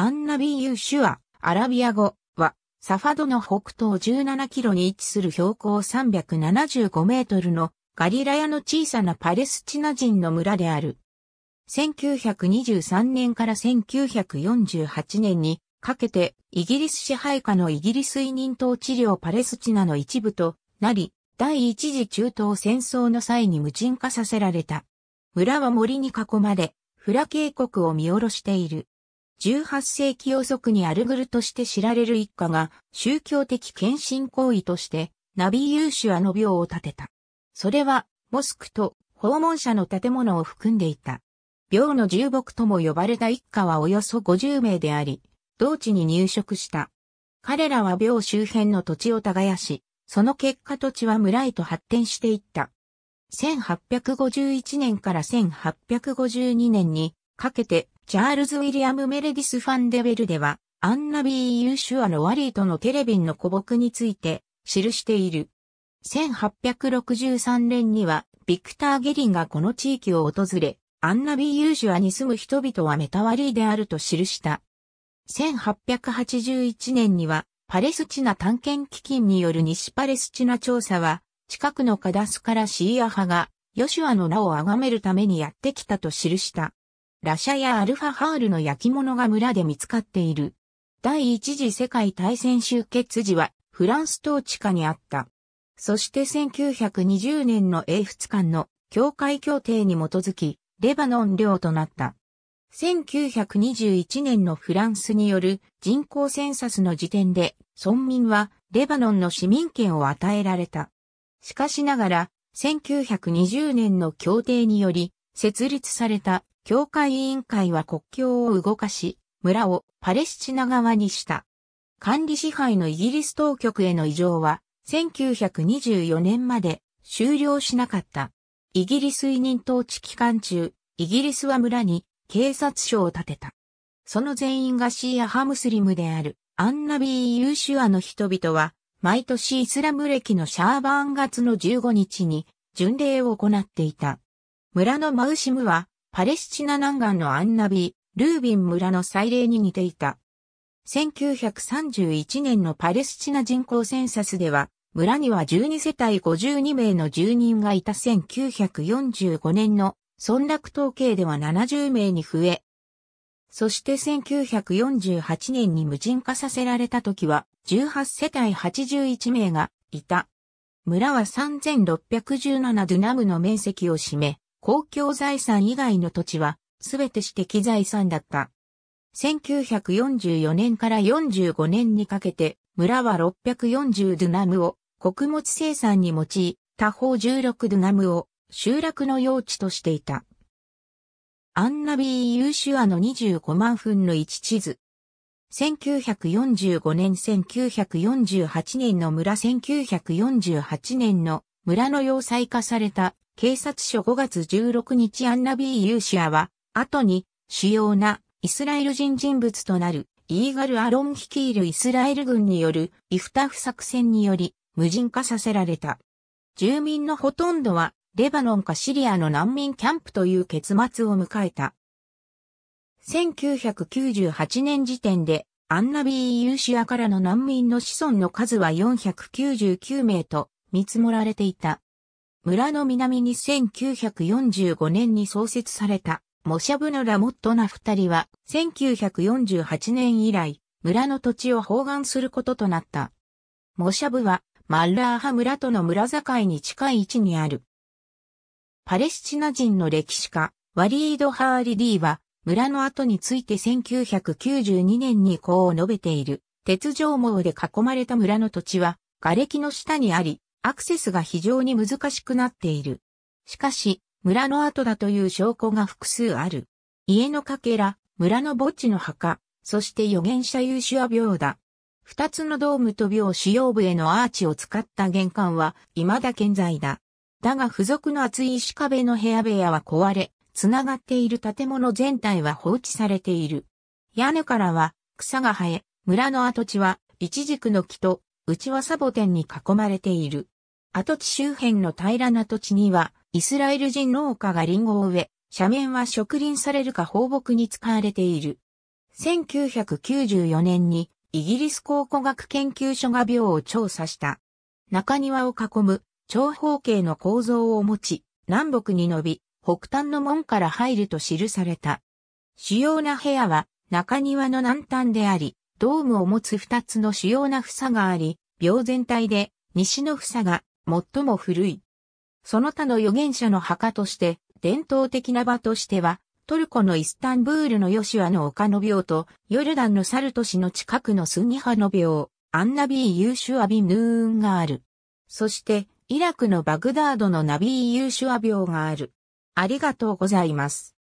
アンナビーユシュア、アラビア語は、サファドの北東17キロに位置する標高375メートルのガリラヤの小さなパレスチナ人の村である。1923年から1948年にかけてイギリス支配下のイギリス委任統治領パレスチナの一部となり、第一次中東戦争の際に無人化させられた。村は森に囲まれ、フラ渓谷を見下ろしている。18世紀遅くにアルグルとして知られる一家が宗教的献身行為としてナビーユーシュアの廟を建てた。それはモスクと訪問者の建物を含んでいた。廟の重木とも呼ばれた一家はおよそ50名であり、同地に入植した。彼らは廟周辺の土地を耕し、その結果土地は村へと発展していった。1851年から1852年にかけてチャールズ・ウィリアム・メレディス・ファンデベルでは、アンナ・ビー・ユーシュアのワリーとのテレビンの古木について記している。1863年には、ビクター・ゲリンがこの地域を訪れ、アンナ・ビー・ユーシュアに住む人々はメタワリーであると記した。1881年には、パレスチナ探検基金による西パレスチナ調査は、近くのカダスからシーア派が、ヨシュアの名を崇めるためにやってきたと記した。ラシャやアルファハールの焼き物が村で見つかっている。第一次世界大戦終結時はフランス統治下にあった。そして1920年の英仏間の境界協定に基づき、レバノン領となった。1921年のフランスによる人口センサスの時点で、村民はレバノンの市民権を与えられた。しかしながら、1920年の協定により、設立された教会委員会は国境を動かし、村をパレスチナ側にした。管理支配のイギリス当局への異常は、1924年まで終了しなかった。イギリス委任統治期間中、イギリスは村に警察署を建てた。その全員がシーア派ムスリムであるアンナビー・ユーシュアの人々は、毎年イスラム歴のシャーバーン月の15日に巡礼を行っていた。村のマウシムはパレスチナ南岸のアンナビ、ルービン村の祭礼に似ていた。1931年のパレスチナ人口センサスでは、村には12世帯52名の住人がいた1945年の村落統計では70名に増え、そして1948年に無人化させられた時は18世帯81名がいた。村は3617ドゥナムの面積を占め、公共財産以外の土地は、すべて私的財産だった。1944年から45年にかけて、村は640ドゥナムを穀物生産に用い、他方16ドゥナムを集落の用地としていた。アンナビー・ユーシュアの25万分の1地図。1945年1948年の村1948年の村の要塞化された警察署5月16日アンナ・ビー・ユーシアは、後に主要なイスラエル人人物となるイーガル・アロン率いるイスラエル軍によるイフタフ作戦により無人化させられた。住民のほとんどはレバノンかシリアの難民キャンプという結末を迎えた。1998年時点でアンナビー・ユーシアからの難民の子孫の数は499名と見積もられていた。村の南に1945年に創設された、モシャブのラモットナ二人は、1948年以来、村の土地を包含することとなった。モシャブは、マッラーハ村との村境に近い位置にある。パレスチナ人の歴史家、ワリード・ハーリディは、村の後について1992年にこう述べている。鉄条網で囲まれた村の土地は、瓦礫の下にあり、アクセスが非常に難しくなっている。しかし、村の跡だという証拠が複数ある。家のかけら、村の墓地の墓、そして預言者優秀は廟だ。二つのドームと廟主要部へのアーチを使った玄関は未だ健在だ。だが付属の厚い石壁の部屋部屋は壊れ、繋がっている建物全体は放置されている。屋根からは草が生え、村の跡地は一軸の木と内はサボテンに囲まれている。跡地周辺の平らな土地には、イスラエル人農家がリンゴを植え、斜面は植林されるか放牧に使われている。1994年にイギリス考古学研究所が病を調査した。中庭を囲む長方形の構造を持ち、南北に伸び、北端の門から入ると記された。主要な部屋は中庭の南端であり、ドームを持つ二つの主要な房があり、病全体で西の房が最も古い。その他の預言者の墓として、伝統的な場としては、トルコのイスタンブールのヨシュアの丘の病と、ヨルダンのサルト市の近くのスニハの病、アンナビー・ユーシュア・ビ・ヌーンがある。そして、イラクのバグダードのナビー・ユーシュア病がある。ありがとうございます。